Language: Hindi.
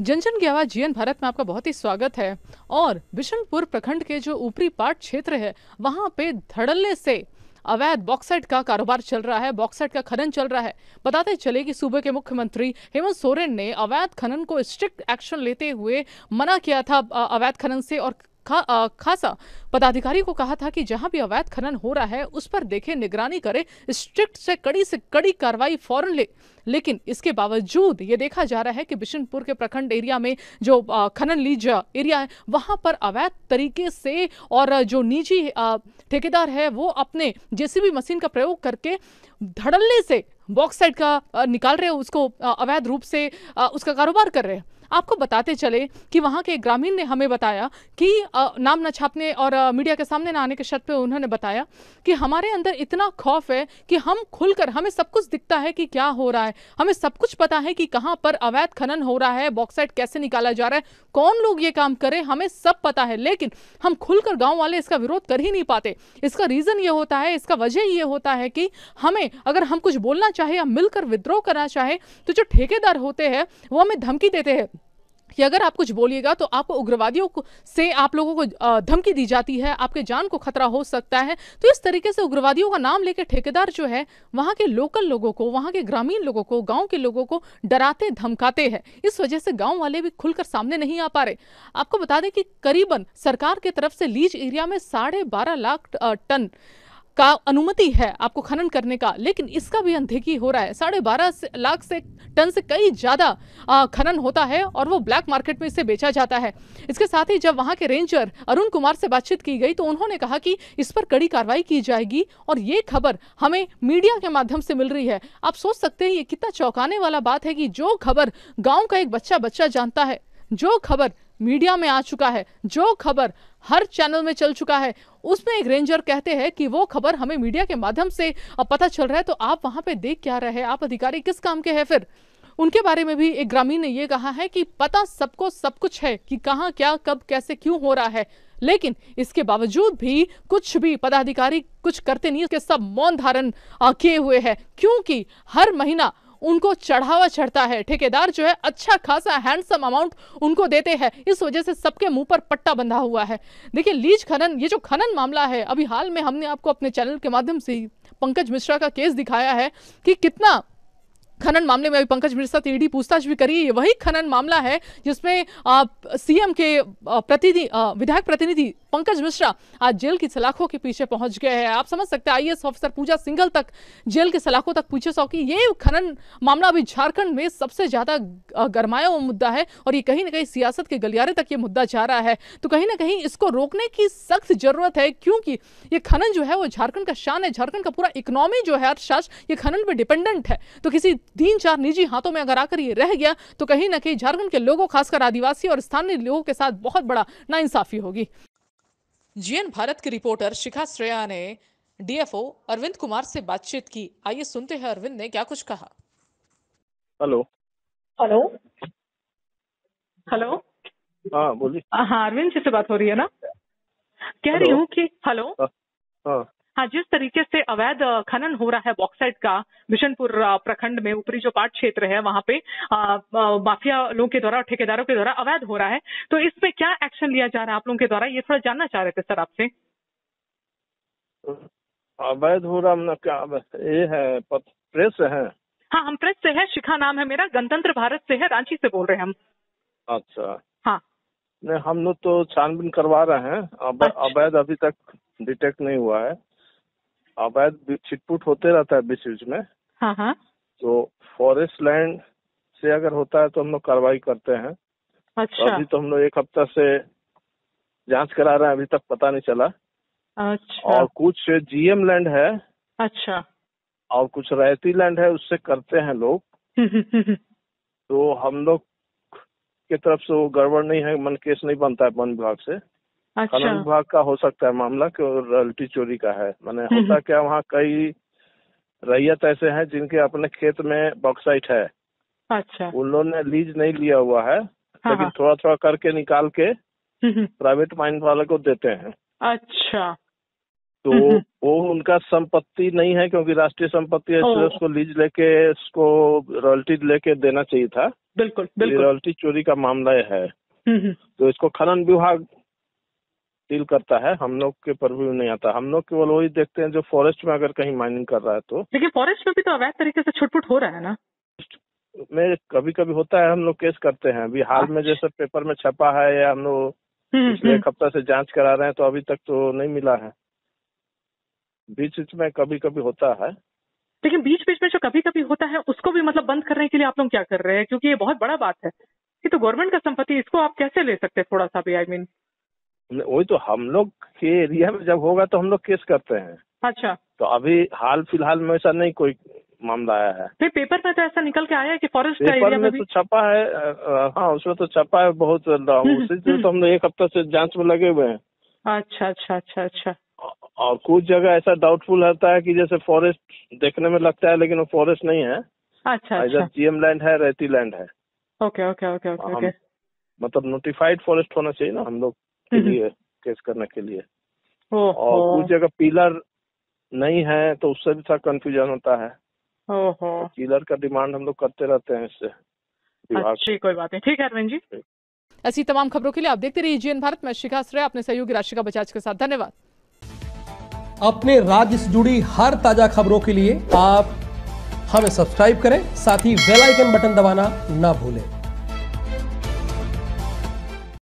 जनजन की आवाज़ जीएन भारत में आपका बहुत ही स्वागत है और बिशनपुर प्रखंड के जो ऊपरी पाट क्षेत्र है वहां पे धड़ल्ले से अवैध बॉक्साइट का कारोबार चल रहा है बॉक्साइट का खनन चल रहा है बताते चले कि सूबे के मुख्यमंत्री हेमंत सोरेन ने अवैध खनन को स्ट्रिक्ट एक्शन लेते हुए मना किया था अवैध खनन से और खा, खासा पदाधिकारी को कहा था कि जहां भी अवैध खनन हो रहा है उस पर देखे निगरानी करे स्ट्रिक्ट से कड़ी से कड़ी कार्रवाई फौरन ले लेकिन इसके बावजूद ये देखा जा रहा है कि बिशनपुर के प्रखंड एरिया में जो खनन लीज एरिया है वहां पर अवैध तरीके से और जो निजी ठेकेदार है वो अपने जेसीबी मशीन का प्रयोग करके धड़ल्ले से बॉक्साइड का निकाल रहे हैं उसको अवैध रूप से उसका कारोबार कर रहे हैं आपको बताते चले कि वहाँ के ग्रामीण ने हमें बताया कि नाम न छापने और मीडिया के सामने न आने के शर्त पे उन्होंने बताया कि हमारे अंदर इतना खौफ है कि हम खुलकर हमें सब कुछ दिखता है कि क्या हो रहा है हमें सब कुछ पता है कि कहाँ पर अवैध खनन हो रहा है बॉक्साइड कैसे निकाला जा रहा है कौन लोग ये काम करें हमें सब पता है लेकिन हम खुलकर गाँव वाले इसका विरोध कर ही नहीं पाते इसका रीज़न ये होता है इसका वजह ये होता है कि हमें अगर हम कुछ बोलना चाहे या मिलकर विद्रोह करना चाहे तो जो ठेकेदार होते हैं वो हमें धमकी देते हैं कि अगर आप कुछ बोलिएगा तो आपको उग्रवादियों से आप लोगों को धमकी दी जाती है आपके जान को खतरा हो सकता है तो इस तरीके से उग्रवादियों का नाम लेकर ठेकेदार जो है वहाँ के लोकल लोगों को वहाँ के ग्रामीण लोगों को गाँव के लोगों को डराते धमकाते हैं इस वजह से गाँव वाले भी खुलकर सामने नहीं आ पा रहे आपको बता दें कि करीबन सरकार की तरफ से लीज एरिया में साढ़े बारह लाख टन का अनुमति है आपको खनन करने का लेकिन इसका भी अनदेखी हो रहा है साढ़े बारह लाख से टन से कई ज़्यादा खनन होता है और वो ब्लैक मार्केट में इसे बेचा जाता है इसके साथ ही जब वहाँ के रेंजर अरुण कुमार से बातचीत की गई तो उन्होंने कहा कि इस पर कड़ी कार्रवाई की जाएगी और ये खबर हमें मीडिया के माध्यम से मिल रही है आप सोच सकते हैं ये कितना चौंकाने वाला बात है कि जो खबर गाँव का एक बच्चा बच्चा जानता है जो खबर मीडिया में आ चुका है जो खबर हर चैनल में चल चुका है उसमें एक रेंजर कहते हैं कि वो खबर हमें मीडिया के माध्यम से पता चल रहा है तो आप वहां पे देख क्या रहे आप अधिकारी किस काम के हैं फिर उनके बारे में भी एक ग्रामीण ने ये कहा है कि पता सबको सब कुछ है कि कहाँ क्या कब कैसे क्यों हो रहा है लेकिन इसके बावजूद भी कुछ भी पदाधिकारी कुछ करते नहीं उसके सब मौन धारण किए हुए हैं क्योंकि हर महीना उनको चढ़ावा चढ़ता है ठेकेदार जो है अच्छा खासा हैंडसम अमाउंट उनको देते हैं इस वजह से सबके मुंह पर पट्टा बंधा हुआ है देखिए लीज खनन ये जो खनन मामला है अभी हाल में हमने आपको अपने चैनल के माध्यम से पंकज मिश्रा का केस दिखाया है कि कितना खनन मामले में अभी पंकज मिश्रा से ईडी पूछताछ भी करी है वही खनन मामला है जिसमें सीएम के प्रतिनिधि विधायक प्रतिनिधि पंकज मिश्रा आज जेल की सलाखों के पीछे पहुंच गए हैं आप समझ सकते हैं आईएएस ऑफिसर पूजा सिंघल तक जेल के सलाखों तक पीछे सौंकी ये खनन मामला अभी झारखंड में सबसे ज्यादा गरमाया हुआ मुद्दा है और ये कहीं ना कहीं सियासत के गलियारे तक ये मुद्दा जा रहा है तो कहीं ना कहीं इसको रोकने की सख्त जरूरत है क्योंकि ये खनन जो है वो झारखंड का शान है झारखंड का पूरा इकोनॉमी जो है अर्थशास्त्र ये खनन पर डिपेंडेंट है तो किसी तीन चार निजी हाथों में अगर आकर ये रह गया तो कहीं ना कहीं झारखंड के लोगों खासकर आदिवासी और स्थानीय लोगों के साथ बहुत बड़ा नाइंसाफी होगी जीएन भारत की रिपोर्टर शिखा श्रेया ने डीएफओ अरविंद कुमार से बातचीत की आइए सुनते हैं अरविंद ने क्या कुछ कहा हेलो हेलो हेलो हाँ बोलिए हाँ अरविंद जी से तो बात हो रही है ना कह रही हूँ कि हेलो हाँ, हाँ। हाँ जिस तरीके से अवैध खनन हो रहा है बॉक्साइट का बिशनपुर प्रखंड में ऊपरी जो पाट क्षेत्र है वहां पे माफिया लोगों के द्वारा और ठेकेदारों के द्वारा अवैध हो रहा है तो इसमें क्या एक्शन लिया जा रहा है आप लोगों के द्वारा ये थोड़ा जानना चाह रहे थे सर आपसे अवैध हो रहा मतलब क्या ये है प्रेस है हाँ हम प्रेस से है शिखा नाम है मेरा गणतंत्र भारत से है रांची से बोल रहे हैं हम अच्छा हाँ नहीं हम लोग तो छानबीन करवा रहे हैं अच्छा। अवैध अभी तक डिटेक्ट नहीं हुआ है अवैध छिटपुट होते रहता है बीच बीच में हाँ, हाँ। तो फॉरेस्ट लैंड से अगर होता है तो हम लोग कार्रवाई करते हैं अच्छा तो अभी तो हम लोग एक हफ्ता से जांच करा रहे हैं अभी तक पता नहीं चला अच्छा और कुछ जीएम लैंड है अच्छा और कुछ रायती लैंड है उससे करते हैं लोग तो हम लोग की तरफ से वो गड़बड़ नहीं है मन केस नहीं बनता है वन विभाग से अच्छा। खनन विभाग का हो सकता है मामला कि रॉयल्टी चोरी का है मैंने हम्म। होता क्या वहाँ कई रैयत ऐसे हैं जिनके अपने खेत में बॉक्साइट है अच्छा उन ने लीज नहीं लिया हुआ है हाँ। लेकिन हाँ। थोड़ा थोड़ा करके निकाल के हम्म, हम्म। प्राइवेट माइंड वाले को देते हैं अच्छा तो वो उनका संपत्ति नहीं है क्योंकि राष्ट्रीय संपत्ति है इसलिए उसको लीज लेके उसको रॉयल्टी लेके देना चाहिए था बिल्कुल बिल्कुल रॉयल्टी चोरी का मामला है तो इसको खनन विभाग डील करता है हम लोग के भी नहीं आता हम लोग केवल वही देखते हैं जो फॉरेस्ट में अगर कहीं माइनिंग कर रहा है तो लेकिन फॉरेस्ट में भी तो अवैध तरीके से छुटपुट हो रहा है ना में कभी कभी होता है हम लोग केस करते हैं अभी हाल में अच्छा। जैसे पेपर में छपा है या हम लोग हम्म, पिछले हम्म। एक हफ्ता से जांच करा रहे हैं तो अभी तक तो नहीं मिला है बीच बीच में कभी कभी होता है लेकिन बीच बीच में जो कभी कभी होता है उसको भी मतलब बंद करने के लिए आप लोग क्या कर रहे हैं क्योंकि ये बहुत बड़ा बात है ये तो गवर्नमेंट का संपत्ति इसको आप कैसे ले सकते हैं थोड़ा सा भी आई I मीन mean. वही तो हम लोग के एरिया में जब होगा तो हम लोग केस करते हैं अच्छा तो अभी हाल फिलहाल में ऐसा नहीं कोई मामला आया है फिर पेपर में तो ऐसा निकल के आया है कि फॉरेस्ट पेपर एरिया में, में तो भी... तो छपा है हाँ उसमें तो छपा है बहुत हम्म, उसी हम्म। तो हम लोग एक हफ्ता से जांच में लगे हुए हैं अच्छा अच्छा अच्छा अच्छा और कुछ जगह ऐसा डाउटफुल रहता है कि जैसे फॉरेस्ट देखने में लगता है लेकिन वो फॉरेस्ट नहीं है अच्छा इधर जीएम अच्छा। लैंड है रेती लैंड है ओके ओके ओके ओके मतलब नोटिफाइड फॉरेस्ट होना चाहिए ना हम लोग के लिए केस करने के लिए और कुछ जगह पिलर नहीं है तो उससे भी थोड़ा कंफ्यूजन होता है पिलर का डिमांड हम लोग करते रहते हैं इससे अच्छी कोई बात नहीं ठीक है अरविंद जी ऐसी तमाम खबरों के लिए आप देखते रहिए जीएन भारत में शिखा श्रेय अपने सहयोगी राशिका बजाज के साथ धन्यवाद अपने राज्य से जुड़ी हर ताजा खबरों के लिए आप हमें सब्सक्राइब करें साथ ही बेल आइकन बटन दबाना ना भूलें